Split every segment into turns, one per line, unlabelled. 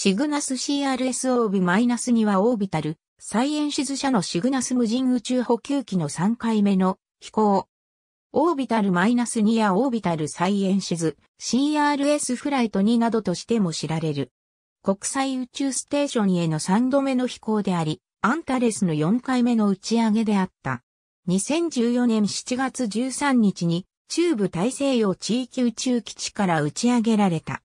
シグナス CRS オービ -2 はオービタル、サイエンシズ社のシグナス無人宇宙補給機の3回目の飛行。オービタル -2 やオービタルサイエンシズ CRS フライト2などとしても知られる。国際宇宙ステーションへの3度目の飛行であり、アンタレスの4回目の打ち上げであった。2014年7月13日に中部大西洋地域宇宙基地から打ち上げられた。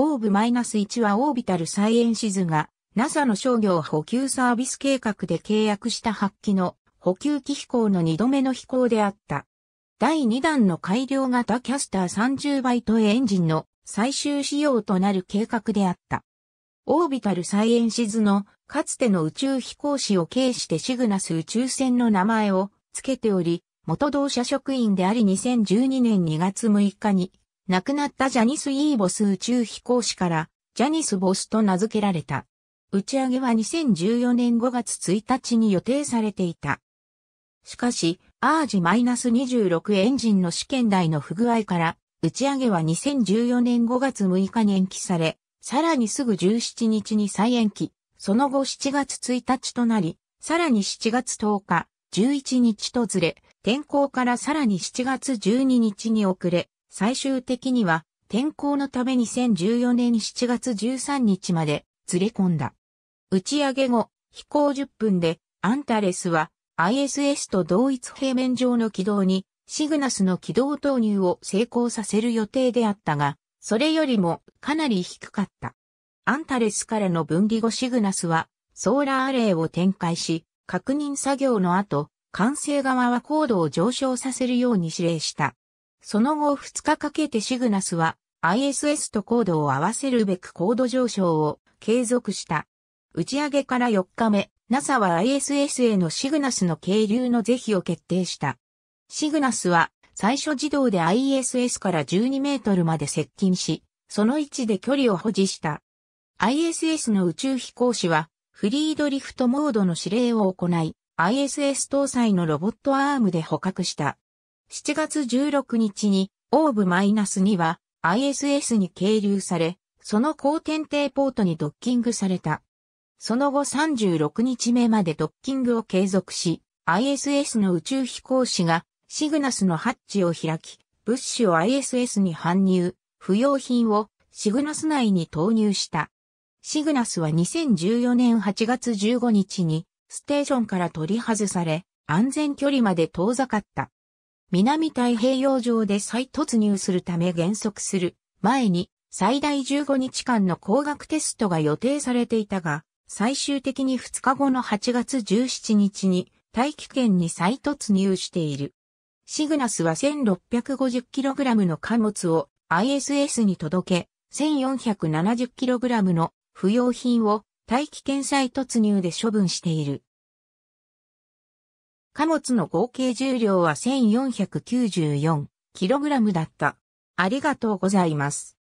オーブ -1 はオービタルサイエンシズが NASA の商業補給サービス計画で契約した発揮の補給機飛行の2度目の飛行であった。第2弾の改良型キャスター30バイトエンジンの最終仕様となる計画であった。オービタルサイエンシズのかつての宇宙飛行士を経してシグナス宇宙船の名前を付けており、元同社職員であり2012年2月6日に亡くなったジャニス・イーボス宇宙飛行士からジャニス・ボスと名付けられた。打ち上げは2014年5月1日に予定されていた。しかし、アージ -26 エンジンの試験台の不具合から、打ち上げは2014年5月6日に延期され、さらにすぐ17日に再延期、その後7月1日となり、さらに7月10日、11日とずれ、天候からさらに7月12日に遅れ、最終的には天候のため2014年7月13日までずれ込んだ。打ち上げ後、飛行10分でアンタレスは ISS と同一平面上の軌道にシグナスの軌道投入を成功させる予定であったが、それよりもかなり低かった。アンタレスからの分離後シグナスはソーラーアレイを展開し、確認作業の後、完成側は高度を上昇させるように指令した。その後2日かけてシグナスは ISS と高度を合わせるべく高度上昇を継続した。打ち上げから4日目、NASA は ISS へのシグナスの経流の是非を決定した。シグナスは最初自動で ISS から12メートルまで接近し、その位置で距離を保持した。ISS の宇宙飛行士はフリードリフトモードの指令を行い、ISS 搭載のロボットアームで捕獲した。7月16日に、オーブ -2 は ISS に係留され、その高天帝ポートにドッキングされた。その後36日目までドッキングを継続し、ISS の宇宙飛行士がシグナスのハッチを開き、物資を ISS に搬入、不要品をシグナス内に投入した。シグナスは2014年8月15日にステーションから取り外され、安全距離まで遠ざかった。南太平洋上で再突入するため減速する前に最大15日間の工学テストが予定されていたが、最終的に2日後の8月17日に大気圏に再突入している。シグナスは 1650kg の貨物を ISS に届け、1470kg の不要品を大気圏再突入で処分している。貨物の合計重量は 1494kg だった。ありがとうございます。